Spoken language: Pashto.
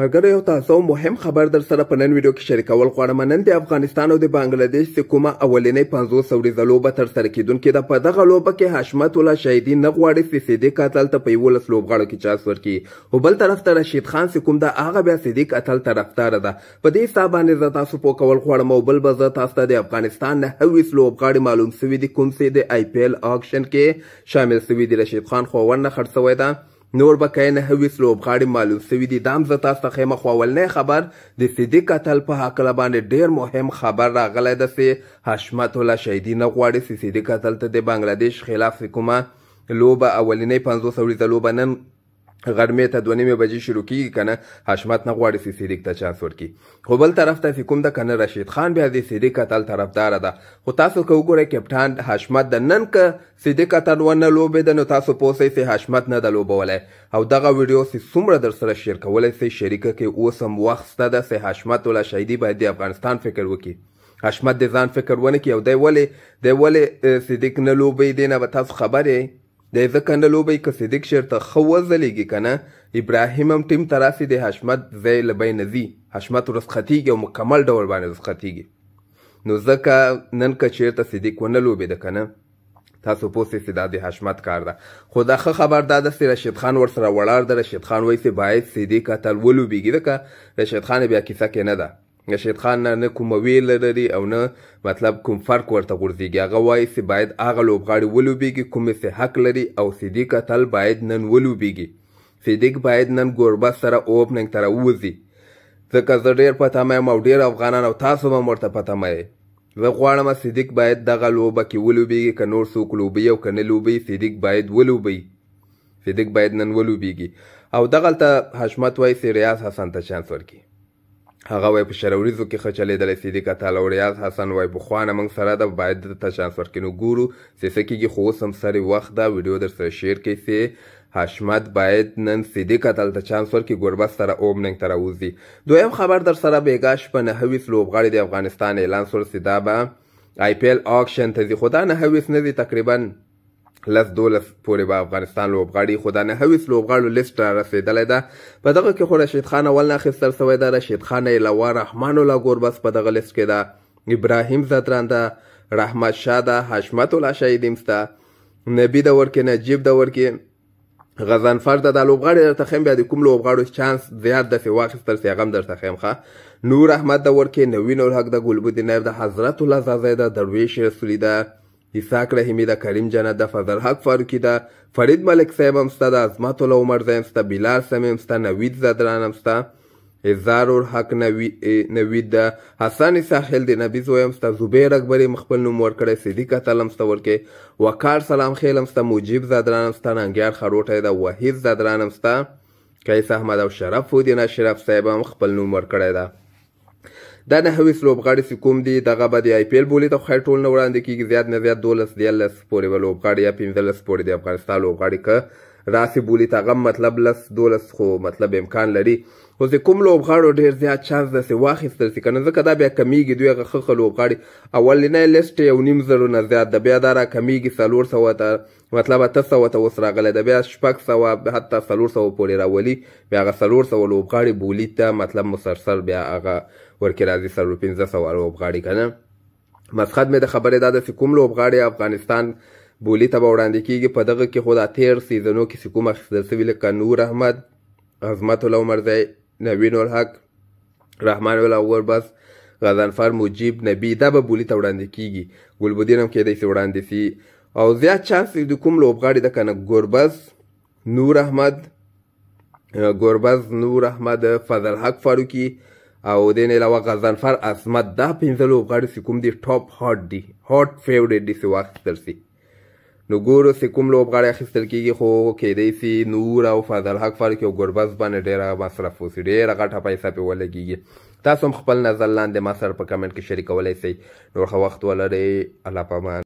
مګر یو تاسو مهم خبر در سره په نن ویډیو کې شریکول غواړم نن د افغانستان او د بنگلاديش سکوما اولنې 500 سوري لوبه تر سره کیدونکې د په دغه لوبه کې حشمت الله شهیدی نه غواړي چې سیدی قاتل ته په یو لس لوبغاړو کې چانس ورکړي او بل طرف ته رشید خان سکوم د هغه بیا سیدی قاتل طرفدار ده په دې حساب باندې زه تاسو په کول غواړم او بل به زه تاسو ته د افغانستان نه هویس لوبغاړي معلوم سوي دي کوم چې د آی پی ایل اکشن کې شامل سوي دي رشید خان خو ورنه خرڅوي ده نور به که نه هویس لوبغاړي معلوم سوي دي دا هم زه تاسو ته ښیم خو اولنی خبر د سیدي قتل په هکله باندې ډیر مهم خبر راغلی ده چې حشمت الله شهیدي نه غواړي چې سیدي قتل ته د بنګلادیش خلاف کومه لوبه اولنۍ پنځوس ورځه لوبه نن غرمه ته دوه نیمه بجې شروع کیږي کنه حشمت نه غواړي چې صدیق ته چانس ورکړي خو بل طرف ته کوم د کنه رشید خان بیا د صدیق اتل طرفدار ده خو تاسو که وګورئ کپټان حشمت د نن که صدیق اتل ونه لوبېده نو تاسو پوه سئ چې حشمت نه ده لوبولی او دغه ویډیو چې څومره در سره شیر کولی سئ شریکه کې اوس هم وخت شته ده چې حشمت الله شهیدي باید د افغانستان فکر وکړي حشمت د ځان فکر ونه کړي او دی ولې دی ولې صدیق نه لوبېدې نه به تاسو خبرې د ځکه نه لوبی که صدیق شیرته ښه وځلېږي که نه ابراهیم هم ټیم ته راسي د حشمت ځای له بینه ځي حشمت ورسختیږي او مکمل ډول باندې ورسختیږي نو ځکه نن که چیرته صدیق ونه لوبېده که نه تاسو پوه سئ دا د حشمت کار ده خو دا ښه خبر دا ده چې رشید خان ورسره ولاړ ده رشید خان وایي چې باید صدیق اتل ولوبېږي ځکه رشید خان بیا کیسه کې نه ده رشید خان نه نه کومه ویله لري او نه مطلب کوم فرق ورته غورځېږي هغه وایي چې باید هغه لوبغاړي ولوبېږي کوم یې حق لري او صدیق اتل باید نن ولوبېږي صدیق باید نن ګوربت سره اوپننګ ته راووځي ځکه زه ډېر په تمه یم او ډېر افغانان او تاسو هم ورته په تمه یې زه غواړم صدیق باید دغه لوبه کې ولوبېږي که نور څوک لوبوي او که نه لوبوي صدیق باید ولوبوي صدیق باید نن ولوبېږي او دغلته حشمت وایي چې ریاض حسن ته چانس ورکړي هغه وای په شروریزو کې ښه چلېدلی سیدي کتال او ریاض حسن وای پخوانه موږ سره ده باید ده ته چانس ورکړو ګورو سیسه کېږي خو اوس هم سرې وخت ده ویډیو در سره شیر کړئ سې حشمت باید نن صدیق اتل ته چانس ورکړي ګوربز سره اومننګ ته راوځي دویم خبر در سره بیګاش په نهویس لوبغاړي د افغانستان اعلان سول سیدا به آی پی ایل آکشن ته ځي خو دا نهویس نه ځي تقریبا لس دولس پورې به افغانستان لوبغاړي خو دا نهویس لوبغاړو لیست را رسېدلی ده په دغه کې خو رشید خان اول نه اخیستل سوی ده رشید خان ایلوا رحمان الله ګوربس په دغه لیست کې ده ابراهیم زدران ده رحمت شاه ده حشمت الله شهیدیم سته نبي دور کې نجیب دور کې غزنفر ده دا لوبغاړي درته ښیم بیا د کوم لوبغاړو چانس زیات داسې واخیستل سي هغه هم درته ښیم ښه نور احمد دور کې نوین الحق ده ګلبدین نایب ده حضرت الله زازی ده درویش رسولي ده İshak Rahimi de Karim Can'a da Fazıl Hak Faruki da Farid Malik Saibam sta da Azmatullah Umar Zaim sta Bilal Samim sta Navid Zadranam sta زارور حق نوید د حسن ساحل د نبی زویم ستا زبیر اکبری مخبل نوم ورکړی صدیق اتلم ستا ورکې وقار سلام خیلم ستا مجیب زادرانم ستا ننګیار خروټی ده وحید زادرانم ستا قیس احمد او شرف فودین اشرف صاحب هم خپل نوم ورکړی ده دا نهوي سلوبغاړي چې کوم دي دغه به د آی پی ایل بولي ته خیر ټول نه وړاندې کیږي زیات نه زیات دولس دیارلس پورې به لوبغاړي یا پنځلس پورې د افغانستان لوبغاړي که راسي بولي ته هغه مطلب لس دولس خو مطلب امکان لري خو چې کوم لوبغاړو ډېر زیات چانس داسې واخیستل شي که نه ځکه دا بیا کمیږي دوی هغه ښه ښه لوبغاړي اولنی لیسټ یې یو نیم زرو نه زیات ده بیا دا راکمیږي څلور سوه ته مطلب اته سوه ته اوس راغلی ده بیا شپږ سوه حتی څلور سوه پورې راولي بیا هغه څلور سوه لوبغاړي بولید ته مطلب مسلسل بیا هغه ورکې راځي څلور پنځه سوه لوبغاړي که نه مسخد مې د خبرې دا داسې کوم لوبغاړي افغانستان بولي ته به وړاندې کېږي په دغه کې خو دا تېر سیزنو کې چې کوم اخیستل شوي لکه نور احمد عظمت الله عمرزی نوین الحق رحمان الله غوربس غزنفر مجیب نبی دا به بولي ته وړاندې کېږي ګلبدین هم کیدای شي وړاندې شي او زیات چانس د کوم لوبغاړي د کنه ګوربز نور احمد ګوربز نور احمد فضل حق فاروقي او دین علاوه غزنفر اسمت دا پنځه لوبغاړي چې کوم دي ټاپ هاټ دي هاټ فیورټ دي چې واخیستل سي نو ګورو چې کوم لوبغاړي اخیستل کېږي خو کېدی سي نور او فضل حق فاروقي او ګوربز باندې ډېره مصرف وسي ډېره غټه پیسه پې ولګېږي تاسو هم خپل نظر لاندې ما سره په کمنټ کې شریکولی سئ نور ښه وخت ولرئ الله پامان